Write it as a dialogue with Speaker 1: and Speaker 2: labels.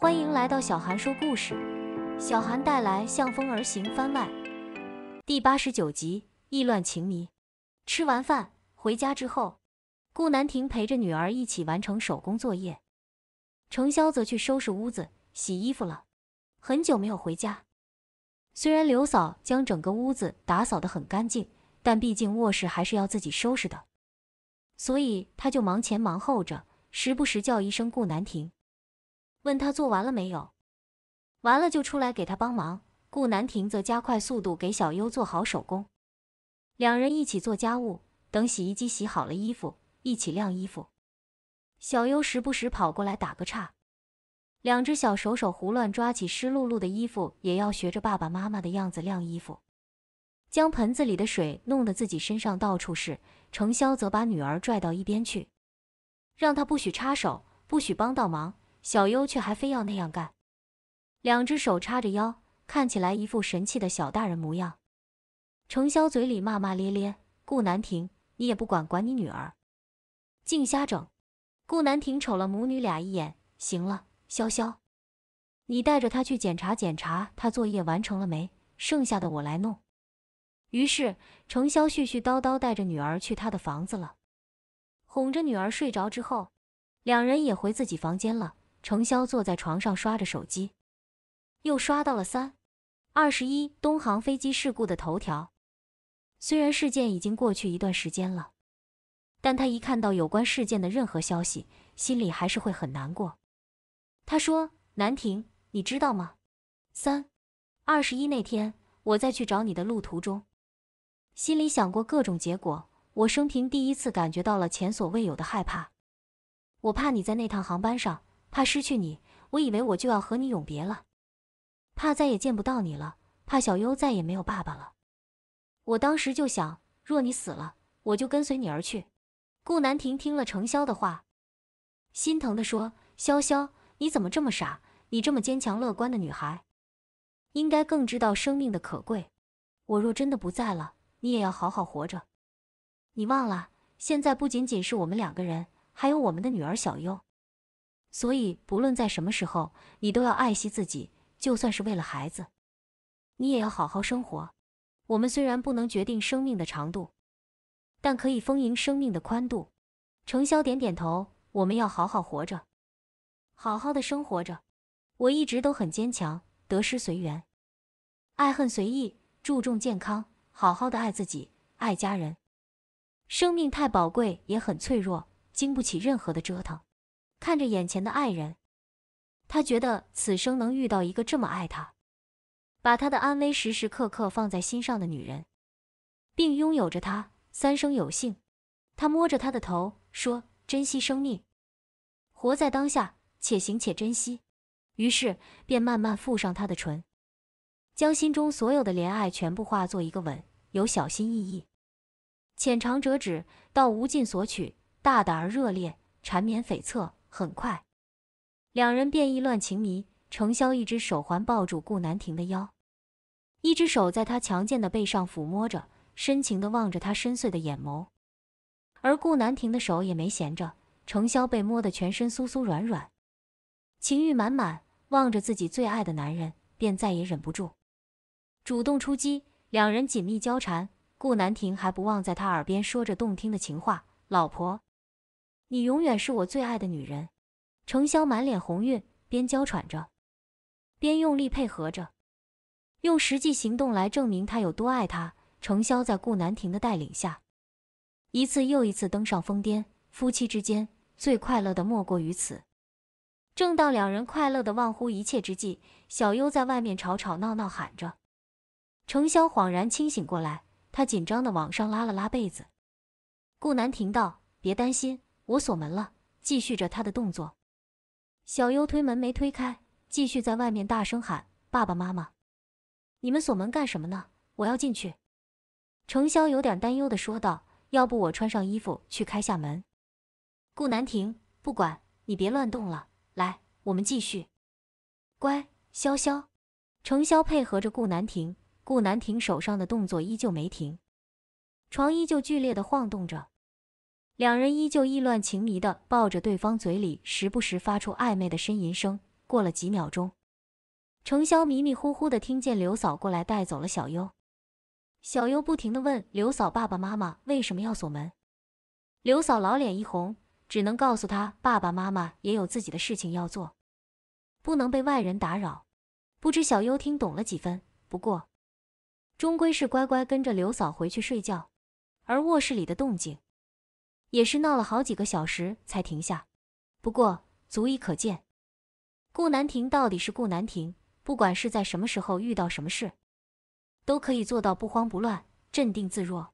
Speaker 1: 欢迎来到小韩说故事，小韩带来《向风而行》番外第八十九集《意乱情迷》。吃完饭回家之后，顾南亭陪着女儿一起完成手工作业，程潇则去收拾屋子、洗衣服了。很久没有回家，虽然刘嫂将整个屋子打扫的很干净，但毕竟卧室还是要自己收拾的，所以他就忙前忙后着，时不时叫一声顾南亭。问他做完了没有，完了就出来给他帮忙。顾南亭则加快速度给小优做好手工，两人一起做家务。等洗衣机洗好了衣服，一起晾衣服。小优时不时跑过来打个岔，两只小手手胡乱抓起湿漉漉的衣服，也要学着爸爸妈妈的样子晾衣服，将盆子里的水弄得自己身上到处是。程潇则把女儿拽到一边去，让他不许插手，不许帮倒忙。小优却还非要那样干，两只手叉着腰，看起来一副神气的小大人模样。程潇嘴里骂骂咧咧：“顾南亭，你也不管管你女儿，净瞎整。”顾南亭瞅了母女俩一眼：“行了，潇潇，你带着她去检查检查，她作业完成了没？剩下的我来弄。”于是程潇絮絮叨叨带着女儿去她的房子了，哄着女儿睡着之后，两人也回自己房间了。程潇坐在床上刷着手机，又刷到了三二十一东航飞机事故的头条。虽然事件已经过去一段时间了，但他一看到有关事件的任何消息，心里还是会很难过。他说：“南亭，你知道吗？三二十一那天，我在去找你的路途中，心里想过各种结果，我生平第一次感觉到了前所未有的害怕。我怕你在那趟航班上。”怕失去你，我以为我就要和你永别了，怕再也见不到你了，怕小优再也没有爸爸了。我当时就想，若你死了，我就跟随你而去。顾南亭听了程潇的话，心疼地说：“潇潇，你怎么这么傻？你这么坚强乐观的女孩，应该更知道生命的可贵。我若真的不在了，你也要好好活着。你忘了，现在不仅仅是我们两个人，还有我们的女儿小优。”所以，不论在什么时候，你都要爱惜自己，就算是为了孩子，你也要好好生活。我们虽然不能决定生命的长度，但可以丰盈生命的宽度。程潇点点头，我们要好好活着，好好的生活着。我一直都很坚强，得失随缘，爱恨随意，注重健康，好好的爱自己，爱家人。生命太宝贵，也很脆弱，经不起任何的折腾。看着眼前的爱人，他觉得此生能遇到一个这么爱他，把他的安危时时刻刻放在心上的女人，并拥有着他，三生有幸。他摸着她的头说：“珍惜生命，活在当下，且行且珍惜。”于是便慢慢附上她的唇，将心中所有的怜爱全部化作一个吻，由小心翼翼、浅尝辄止到无尽索取，大胆而热烈，缠绵悱恻。很快，两人便意乱情迷。程潇一只手环抱住顾南亭的腰，一只手在他强健的背上抚摸着，深情的望着他深邃的眼眸。而顾南亭的手也没闲着，程潇被摸得全身酥酥软软，情欲满满，望着自己最爱的男人，便再也忍不住，主动出击。两人紧密交缠，顾南亭还不忘在他耳边说着动听的情话：“老婆。”你永远是我最爱的女人，程潇满脸红晕，边娇喘着，边用力配合着，用实际行动来证明他有多爱她。程潇在顾南亭的带领下，一次又一次登上峰巅，夫妻之间最快乐的莫过于此。正当两人快乐的忘乎一切之际，小优在外面吵吵闹闹喊着。程潇恍然清醒过来，他紧张的往上拉了拉被子。顾南亭道：“别担心。”我锁门了，继续着他的动作。小优推门没推开，继续在外面大声喊：“爸爸妈妈，你们锁门干什么呢？我要进去。”程潇有点担忧的说道：“要不我穿上衣服去开下门？”顾南亭：“不管，你别乱动了，来，我们继续，乖，潇潇。”程潇配合着顾南亭，顾南亭手上的动作依旧没停，床依旧剧烈的晃动着。两人依旧意乱情迷的抱着对方，嘴里时不时发出暧昧的呻吟声。过了几秒钟，程潇迷迷糊糊的听见刘嫂过来带走了小优。小优不停的问刘嫂：“爸爸妈妈为什么要锁门？”刘嫂老脸一红，只能告诉他：“爸爸妈妈也有自己的事情要做，不能被外人打扰。”不知小优听懂了几分，不过终归是乖乖跟着刘嫂回去睡觉。而卧室里的动静。也是闹了好几个小时才停下，不过足以可见，顾南亭到底是顾南亭，不管是在什么时候遇到什么事，都可以做到不慌不乱，镇定自若。